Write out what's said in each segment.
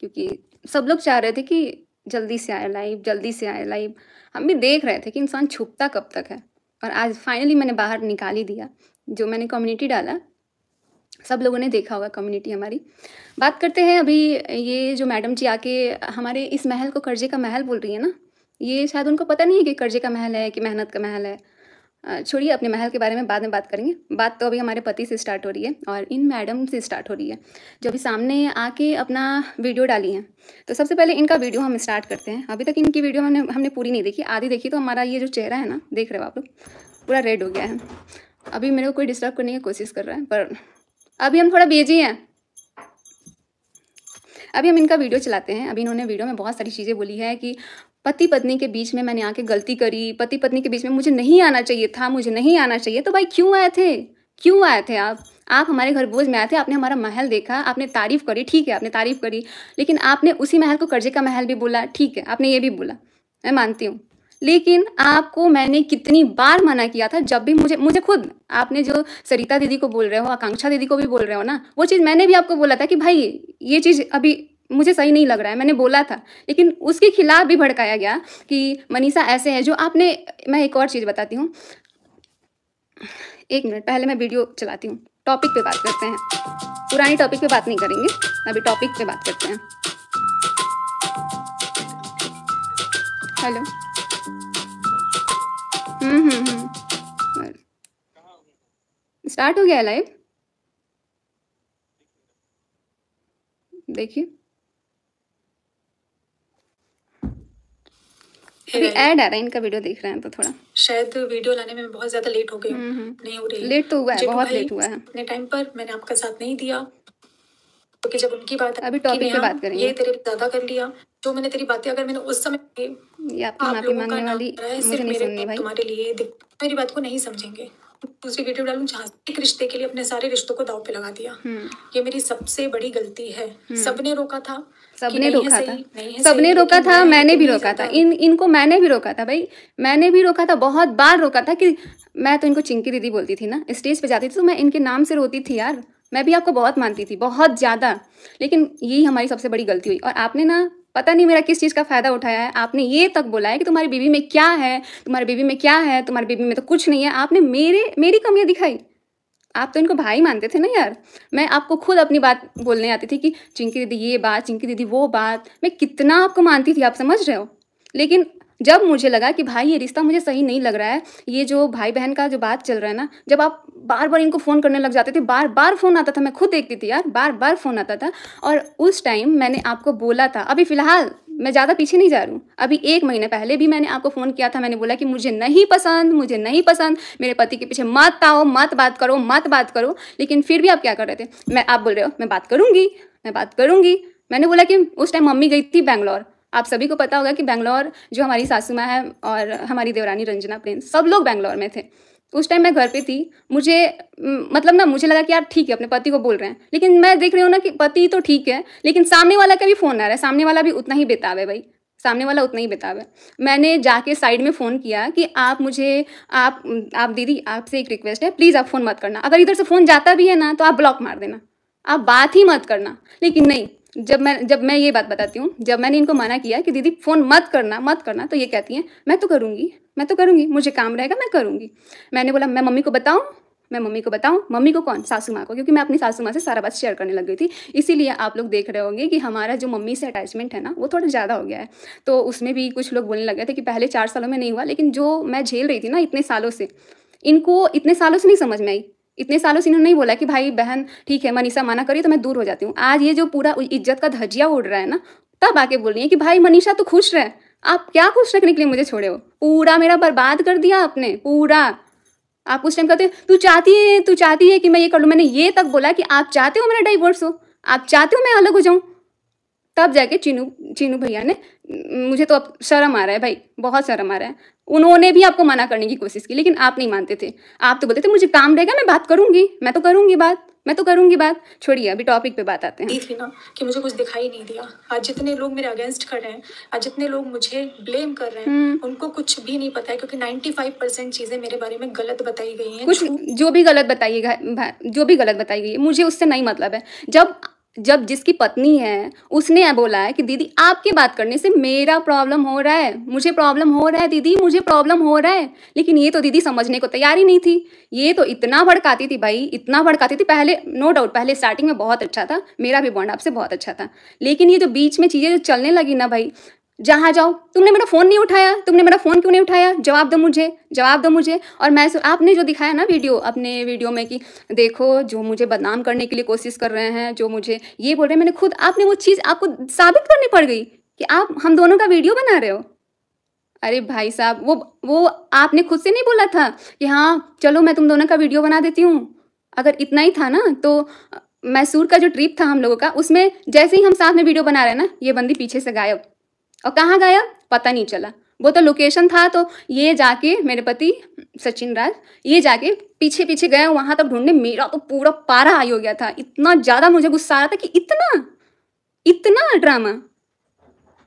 क्योंकि सब लोग चाह रहे थे कि जल्दी से आए लाइव जल्दी से आए लाइव हम भी देख रहे थे कि इंसान छुपता कब तक है और आज फाइनली मैंने बाहर निकाल ही दिया जो मैंने कम्युनिटी डाला सब लोगों ने देखा होगा कम्युनिटी हमारी बात करते हैं अभी ये जो मैडम जी आके हमारे इस महल को कर्जे का महल बोल रही है ना ये शायद उनको पता नहीं है कि कर्जे का महल है कि मेहनत का महल है छोड़िए अपने महल के बारे में बाद में बात करेंगे बात तो अभी हमारे पति से स्टार्ट हो रही है और इन मैडम से स्टार्ट हो रही है जो अभी सामने आके अपना वीडियो डाली हैं तो सबसे पहले इनका वीडियो हम स्टार्ट करते हैं अभी तक इनकी वीडियो हमने हमने पूरी नहीं देखी आधी देखी तो हमारा ये जो चेहरा है ना देख रहे हो आप लोग पूरा रेड हो गया है अभी मेरे को कोई डिस्टर्ब करने की कोशिश कर रहा है पर अभी हम थोड़ा बेजी हैं अभी हम इनका वीडियो चलाते हैं अभी इन्होंने वीडियो में बहुत सारी चीज़ें बोली है कि पति पत्नी के बीच में मैंने आके गलती करी पति पत्नी के बीच में मुझे नहीं आना चाहिए था मुझे नहीं आना चाहिए तो भाई क्यों आए थे क्यों आए थे आप आप हमारे घर बोझ में आए थे आपने हमारा महल देखा आपने तारीफ़ करी ठीक है आपने तारीफ़ करी लेकिन आपने उसी महल को कर्जे का महल भी बोला ठीक है आपने ये भी बोला मैं मानती हूँ लेकिन आपको मैंने कितनी बार मना किया था जब भी मुझे मुझे खुद आपने जो सरिता दीदी को बोल रहे हो आकांक्षा दीदी को भी बोल रहे हो ना वो चीज़ मैंने भी आपको बोला था कि भाई ये चीज़ अभी मुझे सही नहीं लग रहा है मैंने बोला था लेकिन उसके खिलाफ भी भड़काया गया कि मनीषा ऐसे है जो आपने मैं एक और चीज़ बताती हूँ एक मिनट पहले मैं वीडियो चलाती हूँ टॉपिक पे बात करते हैं पुराने टॉपिक पे बात नहीं करेंगे अभी टॉपिक पे बात करते हैं हेलो हम्म हम्म हम्म स्टार्ट हो गया लाइव देखिए अभी ऐड आ रहा है इनका वीडियो देख रहे हैं तो थोड़ा शायद वीडियो लाने में बहुत ज्यादा लेट हो गई हम्म, हम्म। नहीं हो रही लेट तो हुआ है बहुत लेट हुआ है अपने टाइम पर मैंने आपका साथ नहीं दिया क्योंकि जब उनकी बात अभी टॉपिक पे बात करेंगे ये तेरे ज्यादा कर लिया जो मैंने तेरी बातें अगर मैंने उस समय ये आपकी माफी मांगने वाली मुझे नहीं सुननी भाई तुम्हारे लिए मेरी बात को नहीं समझेंगे दूसरी वीडियो डालू जहाँ एक रिश्ते के लिए अपने सारे रिश्तों को दाव पे लगा दिया हम्म। ये मेरी सबसे बड़ी गलती है हम्म। सबने रोका था सबने रोका था सबने तो रोका था मैंने भी रोका था इन इनको मैंने भी रोका था भाई मैंने भी रोका था बहुत बार रोका था कि मैं तो इनको चिंकी दीदी बोलती थी ना स्टेज पे जाती थी तो मैं इनके नाम से रोती थी यार मैं भी आपको बहुत मानती थी बहुत ज़्यादा लेकिन यही हमारी सबसे बड़ी गलती हुई और आपने ना पता नहीं मेरा किस चीज़ का फ़ायदा उठाया है आपने ये तक बोला है कि तुम्हारी बीबी में क्या है तुम्हारी बीबी में क्या है तुम्हारी बीबी में तो कुछ नहीं है आपने मेरे मेरी कमियाँ दिखाई आप तो इनको भाई मानते थे ना यार मैं आपको खुद अपनी बात बोलने आती थी कि चिंकी दीदी ये बात चिंकी दीदी वो बात मैं कितना आपको मानती थी आप समझ रहे हो लेकिन जब मुझे लगा कि भाई ये रिश्ता मुझे सही नहीं लग रहा है ये जो भाई बहन का जो बात चल रहा है ना जब आप बार बार इनको फ़ोन करने लग जाते थे बार बार फ़ोन आता था मैं खुद देखती थी यार बार बार फ़ोन आता था और उस टाइम मैंने आपको बोला था अभी फ़िलहाल मैं ज़्यादा पीछे नहीं जा रही हूँ अभी एक महीने पहले भी मैंने आपको फ़ोन किया था मैंने बोला कि मुझे नहीं पसंद मुझे नहीं पसंद मेरे पति के पीछे मत आओ मत बात करो मत बात करो लेकिन फिर भी आप क्या कर रहे थे मैं आप बोल रहे हो मैं बात करूँगी मैं बात करूँगी मैंने बोला कि उस टाइम मम्मी गई थी बैंगलोर आप सभी को पता होगा कि बैंगलोर जो हमारी सासू माँ है और हमारी देवरानी रंजना प्रिंस सब लोग बैंगलोर में थे उस टाइम मैं घर पे थी मुझे मतलब ना मुझे लगा कि यार ठीक है अपने पति को बोल रहे हैं लेकिन मैं देख रही हूँ ना कि पति तो ठीक है लेकिन सामने वाला का भी फ़ोन आ रहा है सामने वाला भी उतना ही बेताब है भाई सामने वाला उतना ही बेताब है मैंने जाके साइड में फ़ोन किया कि आप मुझे आप आप दीदी आपसे एक रिक्वेस्ट है प्लीज़ आप फ़ोन मत करना अगर इधर से फ़ोन जाता भी है ना तो आप ब्लॉक मार देना आप बात ही मत करना लेकिन नहीं जब मैं जब मैं ये बात बताती हूँ जब मैंने इनको मना किया कि दीदी फ़ोन मत करना मत करना तो ये कहती हैं मैं तो करूँगी मैं तो करूँगी मुझे काम रहेगा मैं करूँगी मैंने बोला मैं मम्मी को बताऊँ मैं मम्मी को बताऊं मम्मी को कौन सासू माँ को क्योंकि मैं अपनी सासू माँ से सारा बात शेयर करने लग गई थी इसीलिए आप लोग देख रहे होंगे कि हमारा जो मम्मी से अटैचमेंट है ना वो थोड़ा ज़्यादा हो गया है तो उसमें भी कुछ लोग बोलने लगे थे कि पहले चार सालों में नहीं हुआ लेकिन जो मैं झेल रही थी ना इतने सालों से इनको इतने सालों से नहीं समझ में आई इतने सालों से इन्होंने नहीं बोला कि भाई बहन ठीक है मनीषा माना करिए तो मैं दूर हो जाती हूँ आज ये जो पूरा इज्जत का धजिया उड़ रहा है ना तब आके बोल रही है कि भाई मनीषा तो खुश रहे आप क्या खुश रखने के लिए मुझे छोड़े हो पूरा मेरा बर्बाद कर दिया आपने पूरा आप उस टाइम कहते तू चाहती है तू चाहती है कि मैं ये कर लूँ मैंने ये तक बोला कि आप चाहते हो मेरा डाइवोर्स हो आप चाहते हो मैं अलग हो जाऊँ तब जाके चीनू चीनू भैया ने मुझे तो अब शर्म आ रहा है भाई बहुत शर्म आ रहा है उन्होंने भी आपको मना करने की कोशिश की लेकिन आप नहीं मानते थे आप तो बोलते थे मुझे काम रहेगा मैं बात करूंगी मैं तो करूंगी बात मैं तो करूंगी बात छोड़िए अभी टॉपिक पे बात आते हैं थी ना कि मुझे कुछ दिखाई नहीं दिया आज जितने लोग मेरे अगेंस्ट कर रहे हैं आज जितने लोग मुझे ब्लेम कर रहे हैं हम्म। उनको कुछ भी नहीं पता है क्योंकि 95 परसेंट चीजें मेरे बारे में गलत बताई गई हैं कुछ जो भी गलत बताइएगा जो भी गलत बताई गई है मुझे उससे नहीं मतलब है जब जब जिसकी पत्नी है उसने बोला है कि दीदी आपके बात करने से मेरा प्रॉब्लम हो रहा है मुझे प्रॉब्लम हो रहा है दीदी मुझे प्रॉब्लम हो रहा है लेकिन ये तो दीदी समझने को तैयार ही नहीं थी ये तो इतना भड़काती थी भाई इतना भड़काती थी पहले नो डाउट पहले स्टार्टिंग में बहुत अच्छा था मेरा भी बॉन्ड आपसे बहुत अच्छा था लेकिन ये जो बीच में चीज़ें जो चलने लगी ना भाई जहाँ जाओ तुमने मेरा फ़ोन नहीं उठाया तुमने मेरा फ़ोन क्यों नहीं उठाया जवाब दो मुझे जवाब दो मुझे और मैं आपने जो दिखाया ना वीडियो अपने वीडियो में कि देखो जो मुझे बदनाम करने के लिए कोशिश कर रहे हैं जो मुझे ये बोल रहे हैं मैंने खुद आपने वो चीज़ आपको साबित करनी पड़ गई कि आप हम दोनों का वीडियो बना रहे हो अरे भाई साहब वो वो आपने खुद से नहीं बोला था कि हाँ चलो मैं तुम दोनों का वीडियो बना देती हूँ अगर इतना ही था ना तो मैसूर का जो ट्रिप था हम लोगों का उसमें जैसे ही हम साथ में वीडियो बना रहे हैं ना ये बंदी पीछे से गायब और कहाँ गया पता नहीं चला वो तो लोकेशन था तो ये जाके मेरे पति सचिन राज ये जाके पीछे पीछे गया वहाँ तक ढूंढने मेरा तो पूरा पारा आई हो गया था इतना ज़्यादा मुझे गुस्सा आ रहा था कि इतना इतना ड्रामा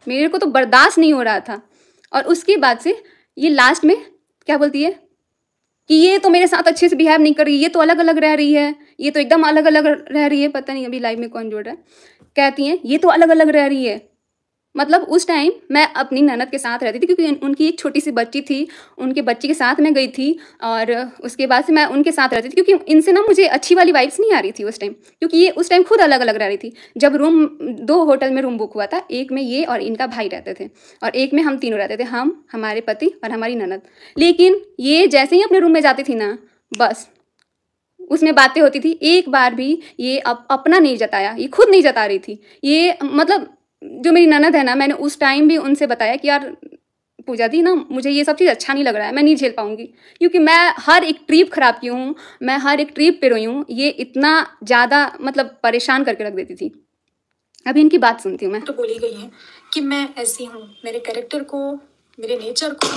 मेरे को तो बर्दाश्त नहीं हो रहा था और उसके बाद से ये लास्ट में क्या बोलती है कि ये तो मेरे साथ अच्छे से बिहेव नहीं कर रही ये तो अलग अलग रह रही है ये तो एकदम अलग अलग रह रही है पता नहीं अभी लाइफ में कौन जोड़ रहा है कहती हैं ये तो अलग अलग रह रही है मतलब उस टाइम मैं अपनी ननद के साथ रहती थी क्योंकि उनकी एक छोटी सी बच्ची थी उनके बच्ची के साथ मैं गई थी और उसके बाद से मैं उनके साथ रहती थी क्योंकि इनसे ना मुझे अच्छी वाली वाइब्स नहीं आ रही थी उस टाइम क्योंकि ये उस टाइम खुद अलग अलग रह रही थी जब रूम दो होटल में रूम बुक हुआ था एक में ये और इनका भाई रहते थे और एक में हम तीनों रहते थे हम हमारे पति और हमारी ननद लेकिन ये जैसे ही अपने रूम में जाती थी ना बस उसमें बातें होती थी एक बार भी ये अप, अपना नहीं जताया ये खुद नहीं जता रही थी ये मतलब जो मेरी ननद है ना मैंने उस टाइम भी उनसे बताया कि यार पूजा दी ना मुझे ये सब चीज़ अच्छा नहीं लग रहा है मैं नहीं झेल पाऊंगी क्योंकि मैं हर एक ट्रिप ख़राब की हूँ मैं हर एक ट्रिप पे रोई हूँ ये इतना ज़्यादा मतलब परेशान करके रख देती थी अभी इनकी बात सुनती हूँ मैं तो बोली गई है कि मैं ऐसी हूँ मेरे कैरेक्टर को मेरे नेचर को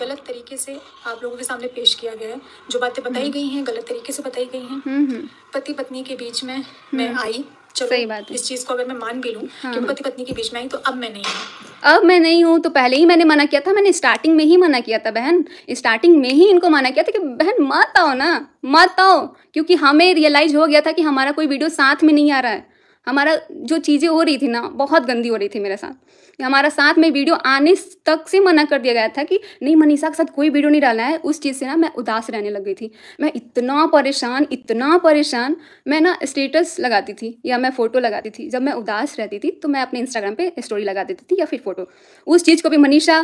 गलत तरीके से आप लोगों के सामने पेश किया गया है जो बातें बताई हम्म। गई हैं गलत तरीके से बताई गई हैं हम्म, हम्म। पति पत्नी के बीच में मैं आई चलो सही बात इस चीज को अगर मैं मान भी लूँ हाँ। पति पत्नी के बीच में आई तो अब मैं नहीं हूँ अब मैं नहीं हूँ तो पहले ही मैंने मना किया था मैंने स्टार्टिंग में ही मना किया था बहन स्टार्टिंग में ही इनको मना किया था कि बहन मत आओ ना मत आओ क्योंकि हमें रियलाइज हो गया था कि हमारा कोई वीडियो साथ में नहीं आ रहा है हमारा जो चीज़ें हो रही थी ना बहुत गंदी हो रही थी मेरे साथ हमारा साथ में वीडियो आने तक से मना कर दिया गया था कि नहीं मनीषा के साथ कोई वीडियो नहीं डालना है उस चीज़ से ना मैं उदास रहने लग गई थी मैं इतना परेशान इतना परेशान मैं ना स्टेटस लगाती थी या मैं फ़ोटो लगाती थी जब मैं उदास रहती थी तो मैं अपने इंस्टाग्राम पर स्टोरी लगा देती थी या फिर फ़ोटो उस चीज़ को भी मनीषा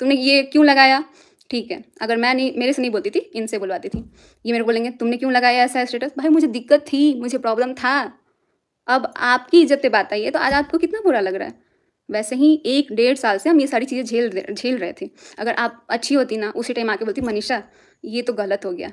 तुमने ये क्यों लगाया ठीक है अगर मैं नहीं मेरे से नहीं बोलती थी इनसे बुलवाती थी ये मेरे बोलेंगे तुमने क्यों लगाया ऐसा स्टेटस भाई मुझे दिक्कत थी मुझे प्रॉब्लम था अब आपकी इज्जत है तो आज आपको कितना बुरा लग रहा है वैसे ही एक डेढ़ साल से हम ये सारी चीज़ें झेल झेल रहे थे अगर आप अच्छी होती ना उसी टाइम आके बोलती मनीषा ये तो गलत हो गया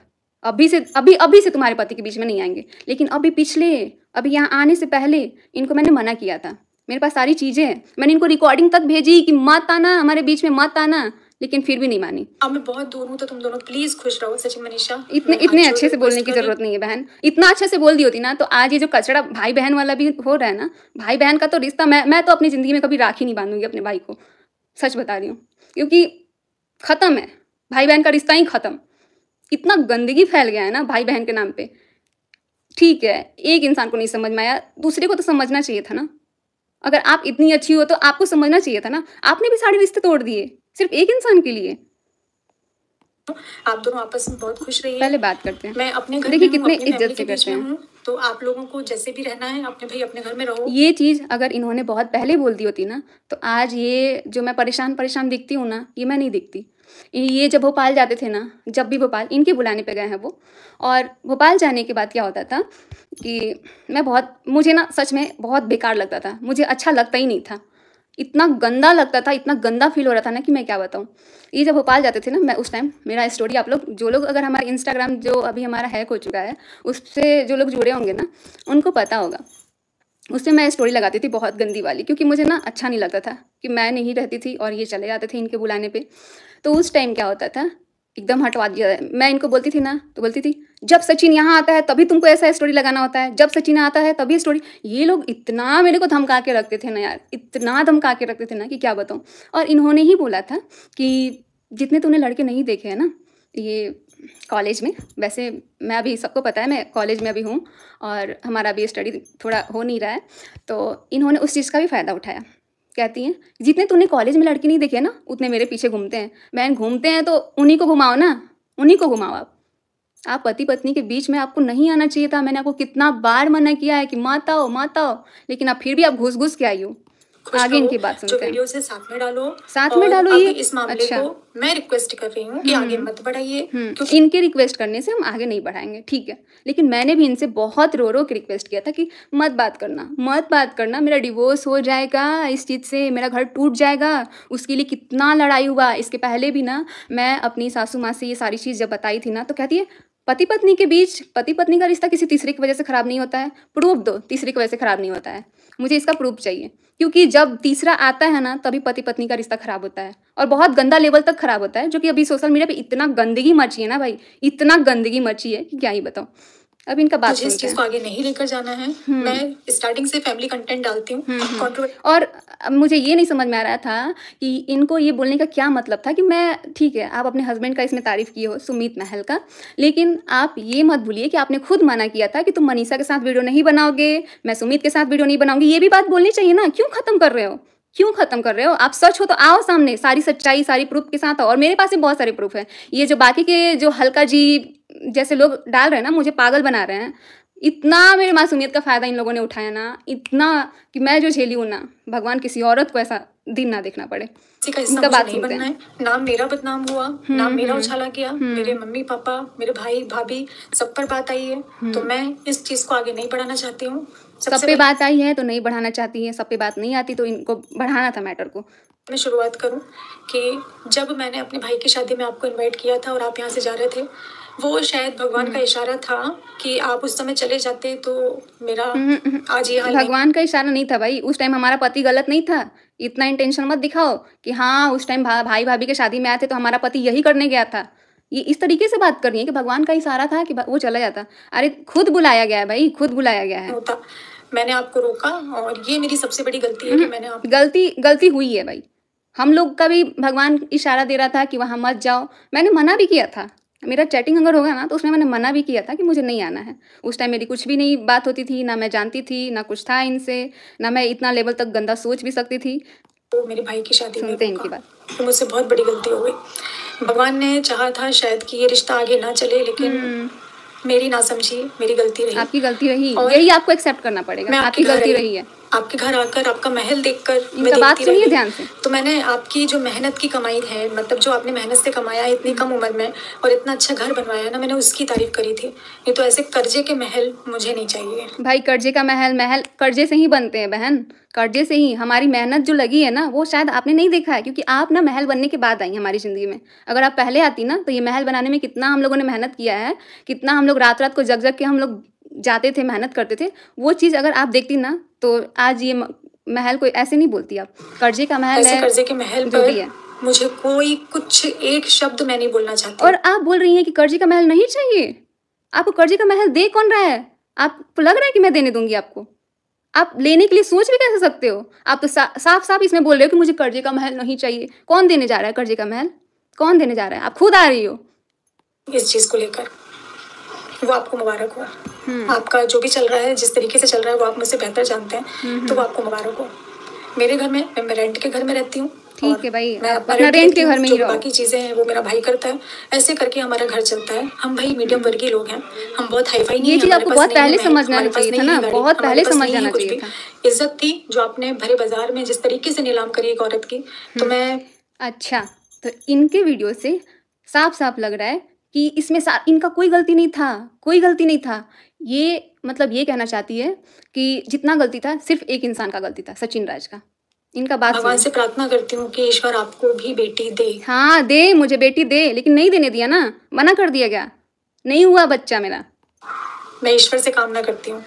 अभी से अभी अभी से तुम्हारे पति के बीच में नहीं आएंगे लेकिन अभी पिछले अभी यहाँ आने से पहले इनको मैंने मना किया था मेरे पास सारी चीज़ें हैं मैंने इनको रिकॉर्डिंग तक भेजी कि मत आना हमारे बीच में मत आना लेकिन फिर भी नहीं मानी अब मैं बहुत दूर हूँ तो तुम दोनों प्लीज खुश रहो सचिन मनीषा इतने इतने अच्छे से बोलने की जरूरत नहीं है बहन इतना अच्छे से बोल दी होती ना तो आज ये जो कचरा भाई बहन वाला भी हो रहा है ना भाई बहन का तो रिश्ता मैं मैं तो अपनी जिंदगी में कभी राखी नहीं बांधूंगी अपने भाई को सच बता रही हूँ क्योंकि खत्म है भाई बहन का रिश्ता ही खत्म इतना गंदगी फैल गया है ना भाई बहन के नाम पे ठीक है एक इंसान को नहीं समझ में आया दूसरे को तो समझना चाहिए था ना अगर आप इतनी अच्छी हो तो आपको समझना चाहिए था ना आपने भी सारे रिश्ते तोड़ दिए सिर्फ एक इंसान के लिए आप दोनों आपस में बहुत खुश रहिए पहले बात करते हैं मैं अपने घर देखिए कितने इज्जत से करते हैं तो आप लोगों को जैसे भी रहना है अपने भाई अपने घर में रहो ये चीज अगर इन्होंने बहुत पहले बोल दी होती ना तो आज ये जो मैं परेशान परेशान दिखती हूँ ना ये मैं नहीं दिखती ये जब भोपाल जाते थे ना जब भी भोपाल इनके बुलाने पे गए हैं वो और भोपाल जाने के बाद क्या होता था कि मैं बहुत मुझे ना सच में बहुत बेकार लगता था मुझे अच्छा लगता ही नहीं था इतना गंदा लगता था इतना गंदा फील हो रहा था ना कि मैं क्या बताऊँ ये जब भोपाल जाते थे ना मैं उस टाइम मेरा स्टोरी आप लोग जो लोग अगर हमारा इंस्टाग्राम जो अभी हमारा हैक हो चुका है उससे जो लोग जुड़े होंगे ना उनको पता होगा उससे मैं स्टोरी लगाती थी बहुत गंदी वाली क्योंकि मुझे ना अच्छा नहीं लगता था कि मैं नहीं रहती थी और ये चले जाते थे इनके बुलाने पर तो उस टाइम क्या होता था एकदम हटवा दिया मैं इनको बोलती थी ना तो बोलती थी जब सचिन यहाँ आता है तभी तुमको ऐसा स्टोरी लगाना होता है जब सचिन आता है तभी स्टोरी ये लोग इतना मेरे को धमका के रखते थे ना यार इतना धमका के रखते थे ना कि क्या बताऊँ और इन्होंने ही बोला था कि जितने तूने लड़के नहीं देखे हैं ना ये कॉलेज में वैसे मैं अभी सबको पता है मैं कॉलेज में अभी हूँ और हमारा अभी स्टडी थोड़ा हो नहीं रहा है तो इन्होंने उस चीज़ का भी फ़ायदा उठाया कहती हैं जितने तूने कॉलेज में लड़के नहीं देखे ना उतने मेरे पीछे घूमते हैं बहन घूमते हैं तो उन्हीं को घुमाओ ना उन्हीं को घुमाओ आप आप पति पत्नी के बीच में आपको नहीं आना चाहिए था मैंने आपको कितना बार मना किया है कि माताओ माताओ लेकिन आप फिर भी आप घुस घुस के आई हो आगे इनकी बात सुनते जो साथ में डालो साथ में डालो ये इस मामले अच्छा। को मैं रिक्वेस्ट कर रही हूँ कि आगे हम्म। मत बढ़ाइए हम्म। क्योंकि इनके रिक्वेस्ट करने से हम आगे नहीं बढ़ाएंगे ठीक है लेकिन मैंने भी इनसे बहुत रो रो के रिक्वेस्ट किया था कि मत बात करना मत बात करना मेरा डिवोर्स हो जाएगा इस चीज़ से मेरा घर टूट जाएगा उसके लिए कितना लड़ाई हुआ इसके पहले भी ना मैं अपनी सासू माँ से ये सारी चीज़ जब बताई थी ना तो कहती है पति पत्नी के बीच पति पत्नी का रिश्ता किसी तीसरे की वजह से खराब नहीं होता है प्रूफ दो तीसरे की वजह से खराब नहीं होता है मुझे इसका प्रूफ चाहिए क्योंकि जब तीसरा आता है ना तभी पति पत्नी का रिश्ता खराब होता है और बहुत गंदा लेवल तक खराब होता है जो कि अभी सोशल मीडिया पे इतना गंदगी मची है ना भाई इतना गंदगी मची है कि क्या ही बताऊँ अब इनका बात तो इस चीज को आगे नहीं लेकर जाना है हम्म। मैं स्टार्टिंग से फैमिली कंटेंट डालती हूँ हम्म, हम्म। और मुझे ये नहीं समझ में आ रहा था कि इनको ये बोलने का क्या मतलब था कि मैं ठीक है आप अपने हस्बैंड का इसमें तारीफ की हो सुमित महल का लेकिन आप ये मत भूलिए कि आपने खुद मना किया था कि तुम मनीषा के साथ वीडियो नहीं बनाओगे मैं सुमित के साथ वीडियो नहीं बनाऊंगी ये भी बात बोलनी चाहिए ना क्यों खत्म कर रहे हो क्यों खत्म कर रहे हो आप सच हो तो आओ सामने सारी सच्चाई सारी प्रूफ के साथ और मेरे पास भी बहुत सारे प्रूफ है ये जो बाकी के जो हल्का जी जैसे लोग डाल रहे हैं ना मुझे पागल बना रहे हैं इतना मेरी मासूमियत का फ़ायदा इन लोगों ने उठाया ना इतना कि मैं जो झेली हूँ ना भगवान किसी औरत को ऐसा दिन ना देखना पड़े का बात नहीं बनना है नाम मेरा बदनाम हुआ हम्म, नाम मेरा हम्म, उछाला किया हम्म। मेरे मम्मी पापा मेरे भाई भाभी सब पर बात आई है तो मैं इस चीज को आगे नहीं बढ़ाना चाहती हूँ सब पे बात आई है तो नहीं बढ़ाना चाहती है सब पे बात नहीं आती तो इनको बढ़ाना था मैटर को मैं शुरुआत करूँ कि जब मैंने अपने भाई की शादी में आपको इनवाइट किया था और आप यहाँ से जा रहे थे वो शायद भगवान का हम्म। इशारा था कि आप उस समय चले जाते तो मेरा हम्म, हम्म, आज ये हाल भगवान का इशारा नहीं था भाई उस टाइम हमारा पति गलत नहीं था इतना इंटेंशन मत दिखाओ कि हाँ उस टाइम भा, भाई भाभी के शादी में आए थे तो हमारा पति यही करने गया था ये इस तरीके से बात करनी है कि भगवान का इशारा था कि वो चला जाता अरे खुद बुलाया गया है भाई खुद बुलाया गया है मैंने आपको रोका और ये मेरी सबसे बड़ी गलती है कि मैंने आप गलती गलती हुई है भाई हम लोग का भी भगवान इशारा दे रहा था कि वहाँ मत जाओ मैंने मना भी किया था मेरा चैटिंग अगर होगा ना तो उसमें मैंने मना भी किया था कि मुझे नहीं आना है उस टाइम मेरी कुछ भी नहीं बात होती थी ना मैं जानती थी ना कुछ था इनसे ना मैं इतना लेवल तक गंदा सोच भी सकती थी तो मेरे भाई की शादी सुनते इनकी बात तो मुझसे बहुत बड़ी गलती हो गई भगवान ने चाहा था शायद कि ये रिश्ता आगे ना चले लेकिन हम्म। मेरी ना समझी मेरी गलती रही आपकी गलती रही यही आपको एक्सेप्ट करना पड़ेगा आपकी गलती रही है आपके घर आकर आपका महल देखकर मैं बात सुनिए ध्यान से तो मैंने आपकी जो मेहनत की कमाई है मतलब जो आपने मेहनत से कमाया है इतनी कम उम्र में और इतना अच्छा घर बनवाया ना मैंने उसकी तारीफ करी थी ये तो ऐसे कर्जे के महल मुझे नहीं चाहिए भाई कर्जे का महल महल कर्जे से ही बनते हैं बहन कर्जे से ही हमारी मेहनत जो लगी है ना वो शायद आपने नहीं देखा है क्योंकि आप ना महल बनने के बाद आई हमारी ज़िंदगी में अगर आप पहले आती ना तो ये महल बनाने में कितना हम लोगों ने मेहनत किया है कितना हम लोग रात रात को जग जग के हम लोग जाते थे मेहनत करते थे वो चीज़ अगर आप देखती ना तो आज ये महल कोई ऐसे नहीं बोलती आप कर्जे का महल है कर्जे के महल जो भी है मुझे कोई कुछ एक शब्द मैं नहीं बोलना चाहती और आप बोल रही हैं कि कर्जे का महल नहीं चाहिए आपको कर्जे का महल दे कौन रहा है आपको लग रहा है कि मैं देने दूंगी आपको आप लेने के लिए सोच भी कैसे सकते हो आप तो सा, साफ साफ इसमें बोल रहे हो कि मुझे कर्जे का महल नहीं चाहिए कौन देने जा रहा है कर्जे का महल कौन देने जा रहा है आप खुद आ रही हो इस चीज को लेकर वो आपको मुबारक हुआ हम्म। आपका जो भी चल रहा है जिस तरीके से चल रहा है वो आप मुझसे बेहतर जानते हैं तो वो आपको मुबारक हो मेरे घर में मैं रेंट के घर में रहती हूँ ठीक है भाई मैं रेंट के घर में ही बाकी चीज़ें हैं वो मेरा भाई करता है ऐसे करके हमारा घर चलता है हम भाई मीडियम वर्ग के लोग हैं हम बहुत हाई फाई नहीं ये चीज़ आपको बहुत पहले समझना चाहिए था ना बहुत पहले समझ जाना चाहिए इज्जत थी जो आपने भरे बाजार में जिस तरीके से नीलाम करी एक औरत की तो मैं अच्छा तो इनके वीडियो से साफ साफ लग रहा है कि इसमें इनका कोई गलती नहीं था कोई गलती नहीं था ये मतलब ये कहना चाहती है कि जितना गलती था सिर्फ एक इंसान का गलती था सचिन राज का इनका बात भगवान से प्रार्थना करती हूँ कि ईश्वर आपको भी बेटी दे हाँ दे मुझे बेटी दे लेकिन नहीं देने दिया ना मना कर दिया गया नहीं हुआ बच्चा मेरा मैं ईश्वर से कामना करती हूँ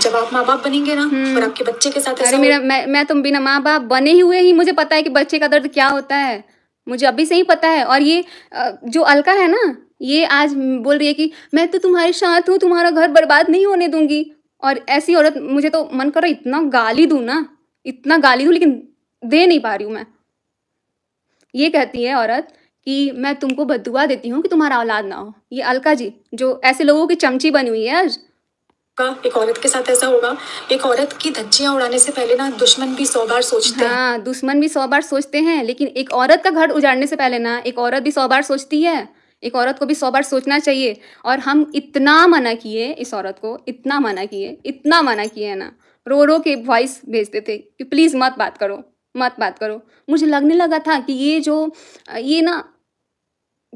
जब आप माँ बाप बनेंगे ना हम्म। और आपके बच्चे के साथ अरे मेरा मैं मैं तुम बिना माँ बाप बने ही हुए ही मुझे पता है कि बच्चे का दर्द क्या होता है मुझे अभी से ही पता है और ये जो अलका है ना ये आज बोल रही है कि मैं तो तुम्हारे साथ हूँ तुम्हारा घर बर्बाद नहीं होने दूंगी और ऐसी औरत मुझे तो मन कर रहा इतना गाली दूँ ना इतना गाली दूँ लेकिन दे नहीं पा रही हूँ मैं ये कहती है औरत कि मैं तुमको बदुआ देती हूँ कि तुम्हारा औलाद ना हो ये अलका जी जो ऐसे लोगों की चमची बनी हुई है आज एक औरत के साथ ऐसा होगा एक औरत की धज्जियां उड़ाने से पहले ना दुश्मन भी सौ बार सोचते हाँ, दुश्मन भी सौ बार सोचते हैं लेकिन एक औरत का घर उजाड़ने से पहले ना एक औरत भी सौ बार सोचती है एक औरत को भी सौ बार सोचना चाहिए और हम इतना मना किए इस औरत को इतना मना किए इतना मना किए ना रो रो के वॉइस भेजते थे कि प्लीज़ मत बात करो मत बात करो मुझे लगने लगा था कि ये जो ये ना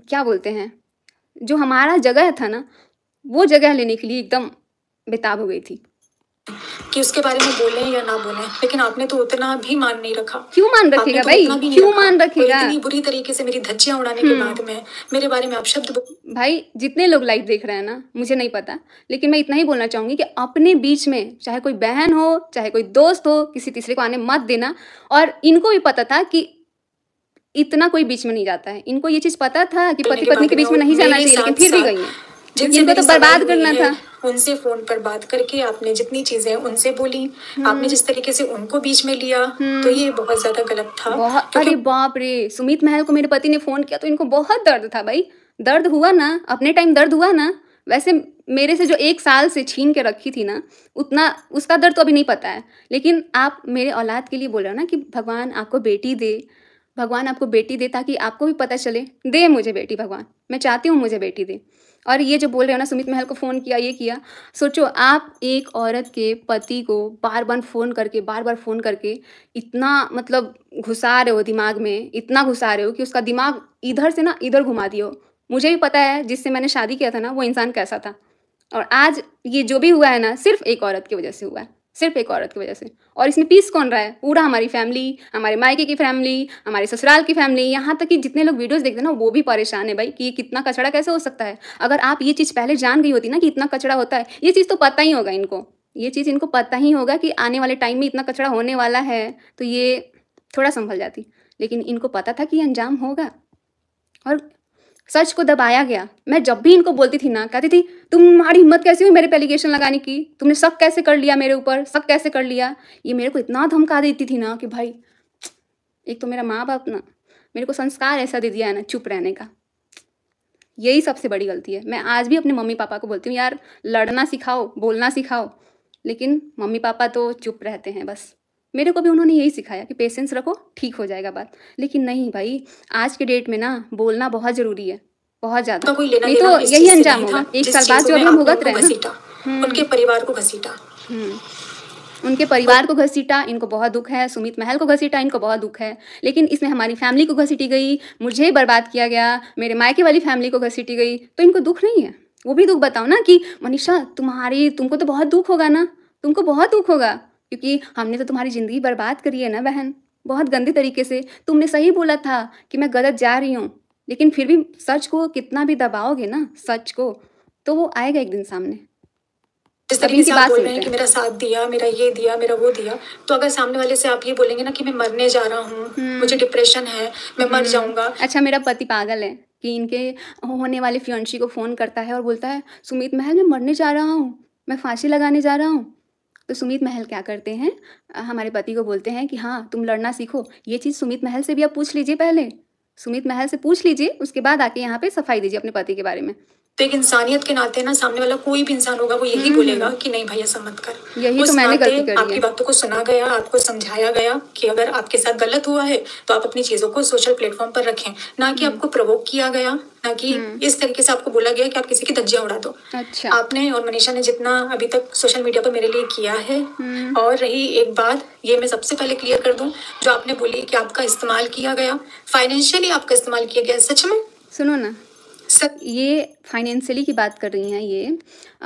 क्या बोलते हैं जो हमारा जगह था ना वो जगह लेने के लिए एकदम बेताब हो गई थी कि उसके बारे में बोले या ना बोले लेकिन आपने तो उतना भी मान नहीं रखा क्यों मान रखेगा तो भाई क्यों मान रखेगा इतनी बुरी तरीके से मेरी धज्जियां उड़ाने के हम्म। बाद में मेरे बारे में शब्द भाई जितने लोग लाइव देख रहे हैं ना मुझे नहीं पता लेकिन मैं इतना ही बोलना चाहूंगी कि अपने बीच में चाहे कोई बहन हो चाहे कोई दोस्त हो किसी तीसरे को आने मत देना और इनको भी पता था कि इतना कोई बीच में नहीं जाता है इनको ये चीज पता था कि पति पत्नी के बीच में नहीं जाना चाहिए लेकिन फिर भी गई तो है जिनको तो बर्बाद करना था उनसे फोन पर बात करके आपने जितनी चीजें उनसे बोली हम्म। आपने जिस तरीके से उनको बीच में लिया तो ये हम्म। बहुत ज्यादा गलत था अरे बाप रे सुमित महल को मेरे पति ने फोन किया तो इनको बहुत दर्द था भाई दर्द हुआ ना अपने टाइम दर्द हुआ ना वैसे मेरे से जो एक साल से छीन के रखी थी ना उतना उसका दर्द तो अभी नहीं पता है लेकिन आप मेरे औलाद के लिए बोल रहे हो ना कि भगवान आपको बेटी दे भगवान आपको बेटी दे ताकि आपको भी पता चले दे मुझे बेटी भगवान मैं चाहती हूँ मुझे बेटी दे और ये जो बोल रहे हो ना सुमित महल को फ़ोन किया ये किया सोचो आप एक औरत के पति को बार बार फ़ोन करके बार बार फ़ोन करके इतना मतलब घुसा रहे हो दिमाग में इतना घुसा रहे हो कि उसका दिमाग इधर से ना इधर घुमा दियो मुझे भी पता है जिससे मैंने शादी किया था ना वो इंसान कैसा था और आज ये जो भी हुआ है ना सिर्फ एक औरत की वजह से हुआ है सिर्फ एक औरत की वजह से और इसमें पीस कौन रहा है पूरा हमारी फैमिली हमारे मायके की फैमिली हमारे ससुराल की फैमिली यहाँ तक कि जितने लोग वीडियोस देखते हैं ना वो भी परेशान है भाई कि ये कितना कचरा कैसे हो सकता है अगर आप ये चीज़ पहले जान गई होती ना कि इतना कचरा होता है ये चीज़ तो पता ही होगा इनको ये चीज़ इनको पता ही होगा कि आने वाले टाइम में इतना कचरा होने वाला है तो ये थोड़ा संभल जाती लेकिन इनको पता था कि ये अंजाम होगा और सच को दबाया गया मैं जब भी इनको बोलती थी ना कहती थी तुम्हारी हिम्मत कैसी हुई मेरे पे एलिगेशन लगाने की तुमने शक कैसे कर लिया मेरे ऊपर शक कैसे कर लिया ये मेरे को इतना धमका देती थी ना कि भाई एक तो मेरा माँ बाप ना मेरे को संस्कार ऐसा दे दिया है ना चुप रहने का यही सबसे बड़ी गलती है मैं आज भी अपने मम्मी पापा को बोलती हूँ यार लड़ना सिखाओ बोलना सिखाओ लेकिन मम्मी पापा तो चुप रहते हैं बस मेरे को भी उन्होंने यही सिखाया कि पेशेंस रखो ठीक हो जाएगा बात लेकिन नहीं भाई आज के डेट में ना बोलना बहुत ज़रूरी है बहुत ज़्यादा तो नहीं तो यही अंजाम होगा एक साल बाद जो हम भुगत रहे हम्म। उनके परिवार को घसीटा हम्म। उनके परिवार को घसीटा इनको बहुत दुख है सुमित महल को घसीटा इनको बहुत दुख है लेकिन इसमें हमारी फैमिली को घसीटी गई मुझे बर्बाद किया गया मेरे मायके वाली फैमिली को घसीटी गई तो इनको दुख नहीं है वो भी दुख बताओ ना कि मनीषा तुम्हारी तुमको तो बहुत दुख होगा ना तुमको बहुत दुख होगा क्योंकि हमने तो तुम्हारी ज़िंदगी बर्बाद करी है ना बहन बहुत गंदे तरीके से तुमने सही बोला था कि मैं गलत जा रही हूँ लेकिन फिर भी सच को कितना भी दबाओगे ना सच को तो वो आएगा एक दिन सामने जिस तरीके से आप बोल रहे हैं कि मेरा साथ दिया मेरा ये दिया मेरा वो दिया तो अगर सामने वाले से आप ये बोलेंगे ना कि मैं मरने जा रहा हूँ हम्म। मुझे डिप्रेशन है मैं मर हम्म। जाऊंगा अच्छा मेरा पति पागल है कि इनके होने वाले फ्योन्शी को फोन करता है और बोलता है सुमित महल मैं मरने जा रहा हूँ मैं फांसी लगाने जा रहा हूँ तो सुमित महल क्या करते हैं हमारे पति को बोलते हैं कि हाँ तुम लड़ना सीखो ये चीज़ सुमित महल से भी आप पूछ लीजिए पहले सुमित महल से पूछ लीजिए उसके बाद आके यहाँ पे सफाई दीजिए अपने पति के बारे में तो एक इंसानियत के नाते ना सामने वाला कोई भी इंसान होगा वो यही बोलेगा हम्म। कि नहीं भाई ऐसा मत कर यही तो मैंने गलती आपकी बातों को सुना गया आपको समझाया गया कि अगर आपके साथ गलत हुआ है तो आप अपनी चीजों को सोशल प्लेटफॉर्म पर रखें ना कि हम्म। आपको प्रवोक किया गया ना कि हम्म। इस तरीके से आपको बोला गया कि आप किसी की धज्जिया उड़ा दो अच्छा। आपने और मनीषा ने जितना अभी तक सोशल मीडिया पर मेरे लिए किया है और रही एक बात ये मैं सबसे पहले क्लियर कर दूं जो आपने बोली कि आपका इस्तेमाल किया गया फाइनेंशियली आपका इस्तेमाल किया गया सच में सुनो ना सर ये फाइनेंशियली की बात कर रही हैं ये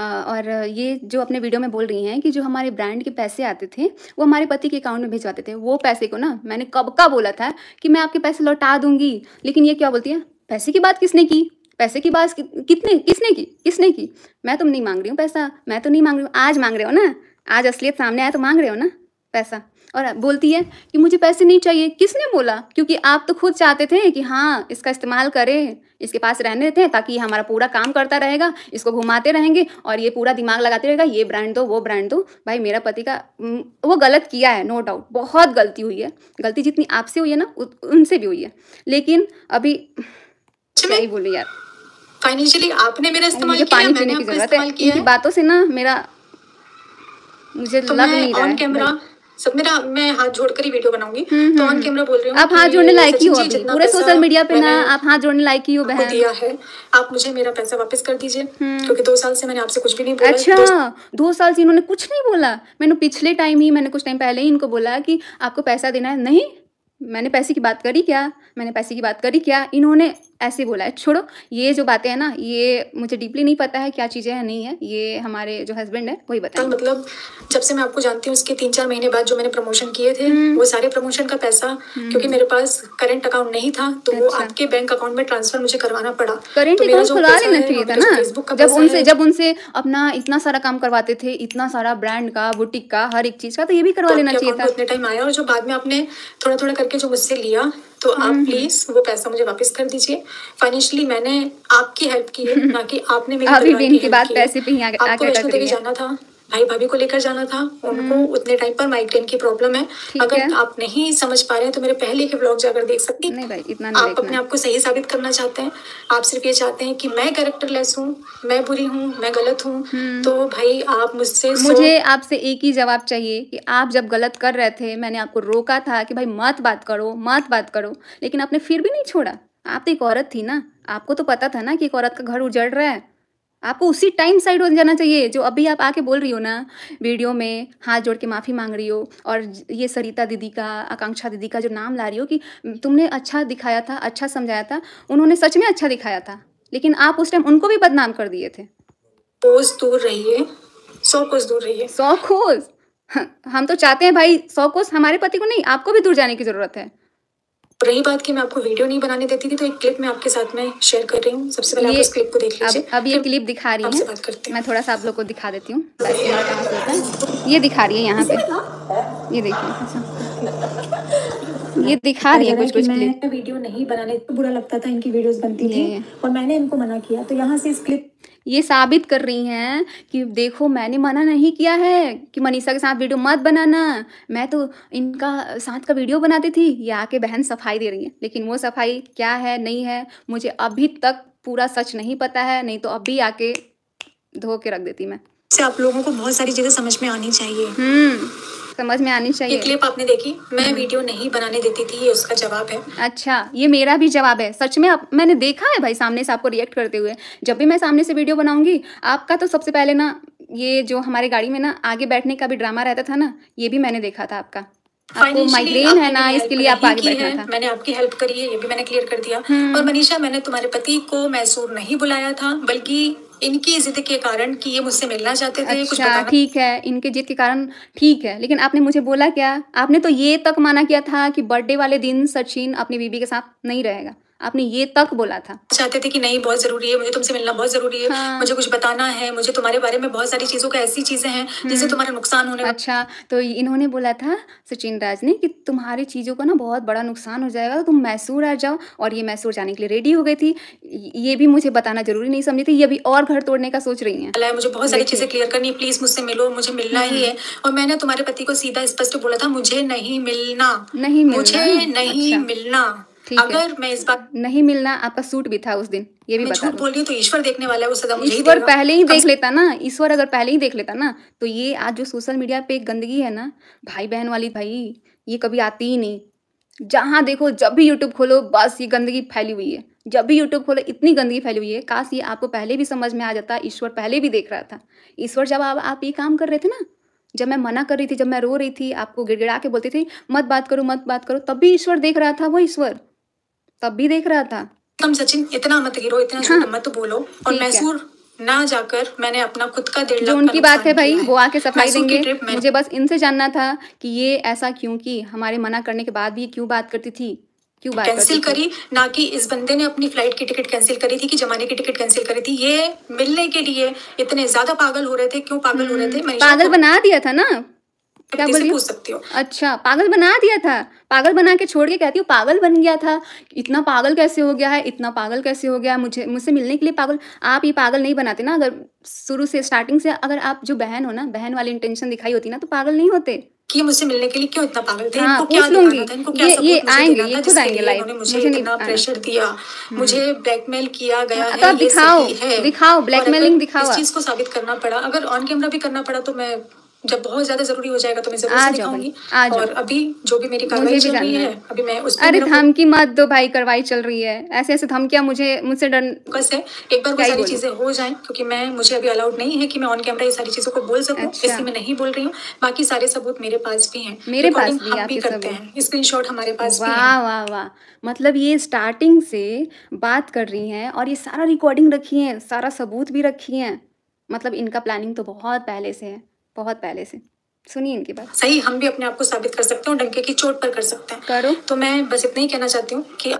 और ये जो अपने वीडियो में बोल रही हैं कि जो हमारे ब्रांड के पैसे आते थे वो हमारे पति के अकाउंट में भिजवाते थे वो पैसे को ना मैंने कब का बोला था कि मैं आपके पैसे लौटा दूंगी लेकिन ये क्या बोलती है पैसे की बात किसने की पैसे की बात कि, कितने किसने की किसने की मैं तुम तो नहीं मांग रही हूँ पैसा मैं तो नहीं मांग रही हूँ आज मांग रहे हो ना आज असलियत सामने आया तो मांग रहे हो ना पैसा और बोलती है कि मुझे पैसे नहीं चाहिए किसने बोला क्योंकि आप तो खुद चाहते थे कि हाँ इसका इस्तेमाल करें इसके पास रहने देते हैं ताकि ये हमारा पूरा काम करता रहेगा इसको घुमाते रहेंगे और ये पूरा दिमाग लगाते रहेगा ये ब्रांड दो वो ब्रांड दो भाई मेरा पति का वो गलत किया है नो डाउट बहुत गलती हुई है गलती जितनी आपसे हुई है ना उनसे भी हुई है लेकिन अभी नहीं बोले यार फाइनेंशियली आपने मेरा इस्तेमाल किया पानी पीने की जरूरत है बातों से ना मेरा मुझे तो लग नहीं रहा है सब मेरा मैं हाथ जोड़कर ही वीडियो बनाऊंगी तो ऑन कैमरा बोल रही हूँ आप हाथ जोड़ने लायक ही हो पूरे सोशल मीडिया पे ना आप हाथ जोड़ने लायक ही हो बहन दिया है आप मुझे मेरा पैसा वापस कर दीजिए हम्म। क्योंकि दो साल से मैंने आपसे कुछ भी नहीं बोला अच्छा दो साल से इन्होंने कुछ नहीं बोला मैंने पिछले टाइम ही मैंने कुछ टाइम पहले ही इनको बोला कि आपको पैसा देना है नहीं मैंने पैसे की बात करी क्या मैंने पैसे की बात करी क्या इन्होंने ऐसे बोला है छोड़ो ये जो बातें हैं ना ये मुझे डीपली नहीं पता है क्या चीज़ें हैं नहीं है ये हमारे जो हस्बैंड है वही बताए मतलब जब से मैं आपको जानती हूँ उसके तीन चार महीने बाद जो मैंने प्रमोशन किए थे हम्म। वो सारे प्रमोशन का पैसा हम्म। क्योंकि मेरे पास करेंट अकाउंट नहीं था तो वो अच्छा। आपके बैंक अकाउंट में ट्रांसफर मुझे करवाना पड़ा करेंट अकाउंट खुला लेना चाहिए था ना जब उनसे जब उनसे अपना इतना सारा काम करवाते थे इतना सारा ब्रांड का बुटीक का हर एक चीज़ का तो ये भी करवा तो लेना चाहिए था इतने टाइम आया और जो बाद में आपने थोड़ा थोड़ा करके जो मुझसे लिया तो आप प्लीज हम्म, हम्म। वो पैसा मुझे वापस कर दीजिए फाइनेंशियली मैंने आपकी हेल्प की है ना कि आपने मेरी की, बात पैसे पे ही आपको वैष्णो देवी जाना था भाई भाभी को लेकर जाना था उनको हम्म। उतने टाइम पर माइग्रेन की प्रॉब्लम है अगर है? आप नहीं समझ पा रहे हैं तो मेरे पहले के ब्लॉग जाकर देख सकते हैं भाई इतना नहीं आप अपने आप को सही साबित करना चाहते हैं आप सिर्फ ये चाहते हैं कि मैं लेस हूँ मैं बुरी हूँ मैं गलत हूँ हम्म। तो भाई आप मुझसे मुझे आपसे एक ही जवाब चाहिए कि आप जब गलत कर रहे थे मैंने आपको रोका था कि भाई मत बात करो मत बात करो लेकिन आपने फिर भी नहीं छोड़ा आप तो एक औरत थी ना आपको तो पता था ना कि एक औरत का घर उजड़ रहा है आपको उसी टाइम साइड हो जाना चाहिए जो अभी आप आके बोल रही हो ना वीडियो में हाथ जोड़ के माफ़ी मांग रही हो और ये सरिता दीदी का आकांक्षा दीदी का जो नाम ला रही हो कि तुमने अच्छा दिखाया था अच्छा समझाया था उन्होंने सच में अच्छा दिखाया था लेकिन आप उस टाइम उनको भी बदनाम कर दिए थे खोज दूर रहिए सौ कोस दूर रहिए सौ खोज हम तो चाहते हैं भाई सौ कोस हमारे पति को नहीं आपको भी दूर जाने की ज़रूरत है रही बात की मैं आपको वीडियो नहीं बनाने देती थी तो एक क्लिप मैं आपके साथ में शेयर कर रही हूँ सबसे पहले इस क्लिप को देख लीजिए अब, ये क्लिप दिखा रही हूँ मैं थोड़ा सा आप लोग को दिखा देती हूँ ये दिखा रही है यहाँ पे ये देखिए ये दिखा रही है कुछ कुछ मैं तो वीडियो नहीं बनाने तो बुरा लगता था इनकी वीडियोस बनती थी और मैंने इनको मना किया तो यहाँ से इस क्लिप ये साबित कर रही हैं कि देखो मैंने मना नहीं किया है कि मनीषा के साथ वीडियो मत बनाना मैं तो इनका साथ का वीडियो बनाती थी ये आके बहन सफाई दे रही है लेकिन वो सफाई क्या है नहीं है मुझे अभी तक पूरा सच नहीं पता है नहीं तो अभी आके धो के रख देती मैं से आप लोगों को बहुत सारी चीजें समझ में आनी चाहिए हम्म समझ में आनी चाहिए क्लिप आपने देखी मैं वीडियो हाँ। नहीं बनाने देती थी ये उसका जवाब है अच्छा ये मेरा भी जवाब है सच में आप मैंने देखा है भाई सामने से आपको रिएक्ट करते हुए जब भी मैं सामने से वीडियो बनाऊंगी आपका तो सबसे पहले ना ये जो हमारे गाड़ी में ना आगे बैठने का भी ड्रामा रहता था ना ये भी मैंने देखा था आपका आपको माइग्रेन है ना इसके लिए आप आगे बैठना था मैंने आपकी हेल्प करी है ये भी मैंने क्लियर कर दिया हम्म। और मनीषा मैंने तुम्हारे पति को मैसूर नहीं बुलाया था बल्कि इनकी जिद के कारण कि ये मुझसे मिलना चाहते थे अच्छा ठीक है इनके जिद के कारण ठीक है लेकिन आपने मुझे बोला क्या आपने तो ये तक माना किया था कि बर्थडे वाले दिन सचिन अपनी बीबी के साथ नहीं रहेगा आपने ये तक बोला था चाहते थे कि नहीं बहुत जरूरी है मुझे तुमसे मिलना बहुत जरूरी है हाँ। मुझे कुछ बताना है मुझे तुम्हारे बारे में बहुत सारी चीजों का ऐसी चीजें हैं जिससे हम्म। तुम्हारा नुकसान होने अच्छा तो इन्होंने बोला था सचिन राज ने कि तुम्हारी चीजों का ना बहुत बड़ा नुकसान हो जाएगा तो तुम मैसूर आ जाओ और ये मैसूर जाने के लिए रेडी हो गई थी ये भी मुझे बताना जरूरी नहीं समझी थी ये भी और घर तोड़ने का सोच रही है मुझे बहुत सारी चीजें क्लियर करनी प्लीज मुझसे मिलो मुझे मिलना ही है हम्म। और मैंने तुम्हारे पति को सीधा स्पष्ट बोला था मुझे नहीं मिलना नहीं मुझे नहीं अच्छा। मिलना अगर मैं इस बात नहीं मिलना आपका सूट भी था उस दिन ये भी झूठ बोल रही हूँ तो ईश्वर देखने वाला है वो सदा मुझे ईश्वर पहले ही देख लेता ना ईश्वर अगर पहले ही देख लेता ना तो ये आज जो सोशल मीडिया पे गंदगी है ना भाई बहन वाली भाई ये कभी आती ही नहीं जहाँ देखो जब भी यूट्यूब खोलो बस ये गंदगी फैली हुई है जब भी यूट्यूब खोलो इतनी गंदगी फैली हुई है काश ये आपको पहले भी समझ में आ जाता ईश्वर पहले भी देख रहा था ईश्वर जब आप आप ये काम कर रहे थे ना जब मैं मना कर रही थी जब मैं रो रही थी आपको गिड़गिड़ा के बोलती थी मत बात करो मत बात करो तब भी ईश्वर देख रहा था वो ईश्वर तब भी देख रहा था तुम सचिन इतना मत गिरो इतना हाँ। मत बोलो और मैसूर ना जाकर मैंने अपना खुद का दिल जो उनकी बात है भाई वो आके सफाई देंगे मुझे बस इनसे जानना था कि ये ऐसा क्यों की हमारे मना करने के बाद भी ये क्यों बात करती थी क्यों बात कैंसिल करी ना कि इस बंदे ने अपनी फ्लाइट की टिकट कैंसिल करी थी कि जमाने की टिकट कैंसिल करी थी ये मिलने के लिए इतने ज्यादा पागल हो रहे थे क्यों पागल हो रहे थे पागल बना दिया था ना क्या बोलिए पूछ सकती हो अच्छा पागल बना दिया था पागल बना के छोड़ के कहती हूँ पागल बन गया था इतना पागल कैसे हो गया है इतना पागल कैसे हो गया मुझे मुझसे मिलने के लिए पागल आप ये पागल नहीं बनाते ना अगर शुरू से स्टार्टिंग से अगर आप जो बहन हो ना बहन वाली इंटेंशन दिखाई होती ना तो पागल नहीं होते कि मुझसे मिलने के लिए क्यों इतना पागल थे हाँ, क्या क्या ये ये आएंगे ये खुद आएंगे लाइफ मुझे, मुझे इतना प्रेशर दिया हम्म। मुझे ब्लैकमेल किया गया है दिखाओ दिखाओ ब्लैकमेलिंग दिखाओ इस चीज को साबित करना पड़ा अगर ऑन कैमरा भी करना पड़ा तो मैं जब बहुत ज्यादा जरूरी हो जाएगा तो मैं जरूर से दिखाऊंगी और अभी जो भी मेरी कार्रवाई चल रही है अभी मैं उस अरे धमकी मत दो भाई कार्रवाई चल रही है ऐसे ऐसे धमकिया मुझे मुझसे डर बस है एक बार वो सारी चीजें हो जाए क्योंकि मैं मुझे अभी अलाउड नहीं है कि मैं ऑन कैमरा ये सारी चीजों को बोल सकूँ अच्छा। इसलिए मैं नहीं बोल रही हूँ बाकी सारे सबूत मेरे पास भी है मेरे पास भी आप भी करते हैं स्क्रीन हमारे पास वाह वाह वाह मतलब ये स्टार्टिंग से बात कर रही हैं और ये सारा रिकॉर्डिंग रखी है सारा सबूत भी रखी है मतलब इनका प्लानिंग तो बहुत पहले से है बहुत पहले से सुनिए इनकी बात सही हम भी अपने आप को साबित कर सकते हैं डंके की चोट पर कर सकते हैं करो तो मैं बस इतना ही कहना चाहती हूँ कि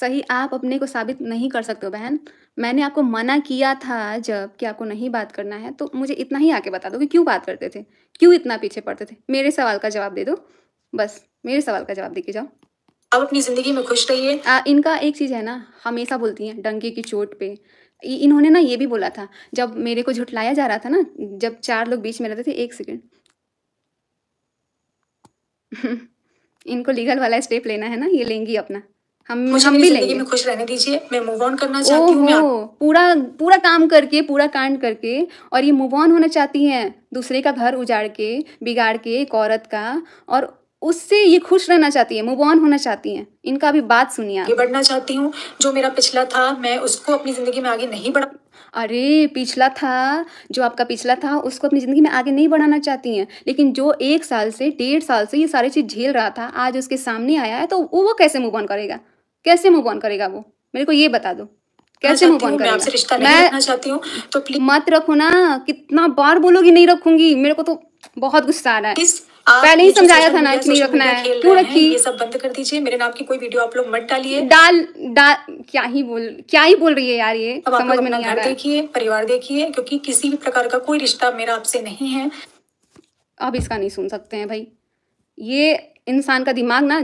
सही आप अपने को साबित नहीं कर सकते हो बहन मैंने आपको मना किया था जब कि आपको नहीं बात करना है तो मुझे इतना ही आके बता दो कि क्यों बात करते थे क्यों इतना पीछे पड़ते थे मेरे सवाल का जवाब दे दो बस मेरे सवाल का जवाब दे के जाओ आप अपनी जिंदगी में खुश रहिए इनका एक चीज है ना हमेशा बोलती हैं डंके की चोट पे इन्होंने ना ये भी बोला था जब मेरे को झुटलाया जा रहा था ना जब चार लोग बीच में रहते थे एक सेकेंड इनको लीगल वाला स्टेप लेना है ना ये लेंगी अपना हम मुझे हम भी लेंगे में खुश रहने दीजिए मैं मूव ऑन करना चाहती हूँ पूरा पूरा काम करके पूरा कांड करके और ये मूव ऑन होना चाहती हैं दूसरे का घर उजाड़ के बिगाड़ के एक औरत का और उससे ये खुश रहना चाहती है मूव ऑन होना चाहती है इनका भी बात सुनिए आगे बढ़ना चाहती हूँ जो मेरा पिछला था मैं उसको अपनी ज़िंदगी में आगे नहीं बढ़ा अरे पिछला था जो आपका पिछला था उसको अपनी ज़िंदगी में आगे नहीं बढ़ाना चाहती हैं लेकिन जो एक साल से डेढ़ साल से ये सारी चीज़ झेल रहा था आज उसके सामने आया है तो वो वो कैसे मूव ऑन करेगा कैसे मूव ऑन करेगा वो मेरे को ये बता दो कैसे मूव ऑन करेगा रिश्ता मैं रखना चाहती हूँ तो मत रखो ना कितना बार बोलोगी नहीं रखूंगी मेरे को तो बहुत गुस्सा आ रहा है पहले ही समझाया था ना कि नहीं रखना है क्यों रखी ये सब बंद कर दीजिए मेरे नाम की कोई वीडियो आप लोग मत डालिए डाल डाल क्या ही बोल क्या ही बोल रही है यार ये समझ में नहीं आ रहा देखिए परिवार देखिए क्योंकि किसी भी प्रकार का कोई रिश्ता मेरा आपसे नहीं है आप इसका नहीं सुन सकते हैं भाई ये इंसान का दिमाग ना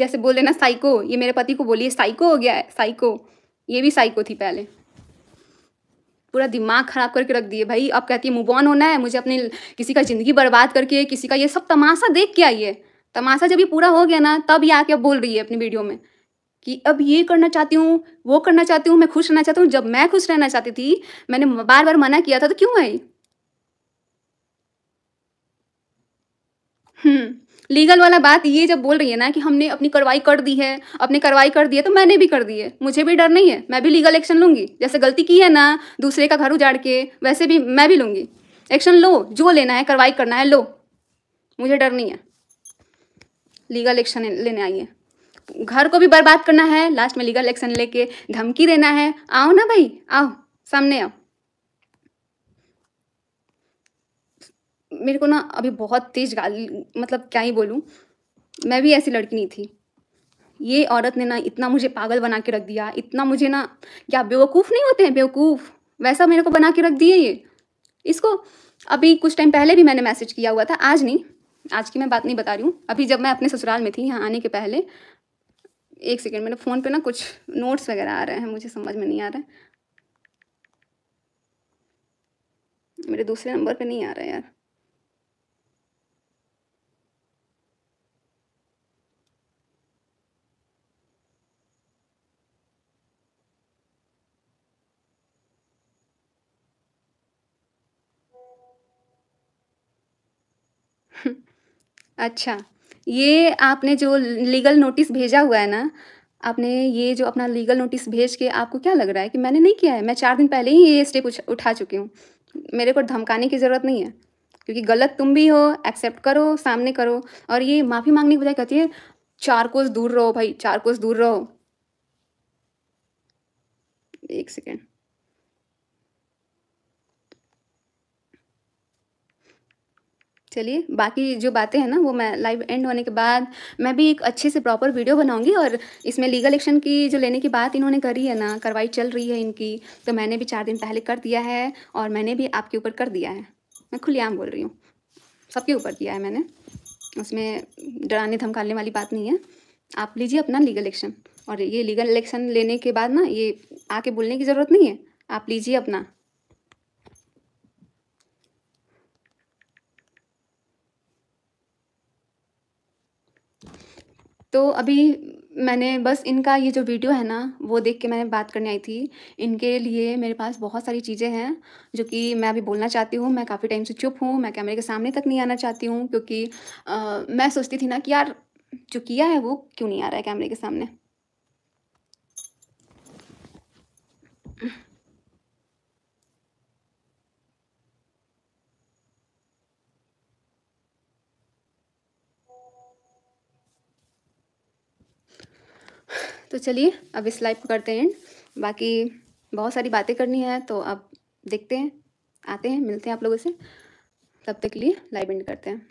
जैसे बोले ना साइको ये मेरे पति को बोलिए साइको हो गया है साइको ये भी साइको थी पहले पूरा दिमाग खराब करके रख दिए भाई अब कहती है मूव ऑन होना है मुझे अपनी किसी का ज़िंदगी बर्बाद करके किसी का ये सब तमाशा देख के आई है तमाशा जब ये पूरा हो गया ना तब ये आके बोल रही है अपनी वीडियो में कि अब ये करना चाहती हूँ वो करना चाहती हूँ मैं खुश रहना चाहती हूँ जब मैं खुश रहना चाहती थी मैंने बार बार मना किया था तो क्यों आई हम्म लीगल वाला बात ये जब बोल रही है ना कि हमने अपनी कार्रवाई कर दी है अपने कार्रवाई कर दी है तो मैंने भी कर दी है मुझे भी डर नहीं है मैं भी लीगल एक्शन लूँगी जैसे गलती की है ना दूसरे का घर उजाड़ के वैसे भी मैं भी लूँगी एक्शन लो जो लेना है कार्रवाई करना है लो मुझे डर नहीं है लीगल एक्शन लेने आइए घर को भी बर्बाद करना है लास्ट में लीगल एक्शन लेके धमकी देना है आओ ना भाई आओ सामने आओ मेरे को ना अभी बहुत तेज गाल मतलब क्या ही बोलूँ मैं भी ऐसी लड़की नहीं थी ये औरत ने ना इतना मुझे पागल बना के रख दिया इतना मुझे ना क्या बेवकूफ़ नहीं होते हैं बेवकूफ़ वैसा मेरे को बना के रख दिए ये इसको अभी कुछ टाइम पहले भी मैंने मैसेज किया हुआ था आज नहीं आज की मैं बात नहीं बता रही हूँ अभी जब मैं अपने ससुराल में थी यहाँ आने के पहले एक सेकेंड मेरे फ़ोन पे ना कुछ नोट्स वगैरह आ रहे हैं मुझे समझ में नहीं आ रहा मेरे दूसरे नंबर पे नहीं आ रहा यार अच्छा, ये आपने जो लीगल नोटिस भेजा हुआ है ना, आपने ये जो अपना लीगल नोटिस भेज के आपको क्या लग रहा है कि मैंने नहीं किया है? मैं चार दिन पहले ही ये स्टेप उठा चुकी हूँ। मेरे को धमकाने की ज़रूरत नहीं है, क्योंकि गलत तुम भी हो, एक्सेप्ट करो, सामने करो और ये माफ़ी मांगने की बजाय कहती है, चार कोस दूर रहो भाई, चार कोस दूर रहो। एक सेकेंड चलिए बाकी जो बातें हैं ना वो मैं लाइव एंड होने के बाद मैं भी एक अच्छे से प्रॉपर वीडियो बनाऊंगी और इसमें लीगल एक्शन की जो लेने की बात इन्होंने करी है ना कार्रवाई चल रही है इनकी तो मैंने भी चार दिन पहले कर दिया है और मैंने भी आपके ऊपर कर दिया है मैं खुलेआम बोल रही हूँ सबके ऊपर दिया है मैंने उसमें डराने धमकाने वाली बात नहीं है आप लीजिए अपना लीगल एक्शन और ये लीगल एक्शन लेने के बाद ना ये आके बोलने की ज़रूरत नहीं है आप लीजिए अपना तो अभी मैंने बस इनका ये जो वीडियो है ना वो देख के मैंने बात करने आई थी इनके लिए मेरे पास बहुत सारी चीज़ें हैं जो कि मैं अभी बोलना चाहती हूँ मैं काफ़ी टाइम से चुप हूँ मैं कैमरे के सामने तक नहीं आना चाहती हूँ क्योंकि आ, मैं सोचती थी ना कि यार जो किया है वो क्यों नहीं आ रहा है कैमरे के सामने तो चलिए अब इस लाइव को करते हैं एंड बाकी बहुत सारी बातें करनी है तो अब देखते हैं आते हैं मिलते हैं आप लोगों से तब तक के लिए लाइव एंड करते हैं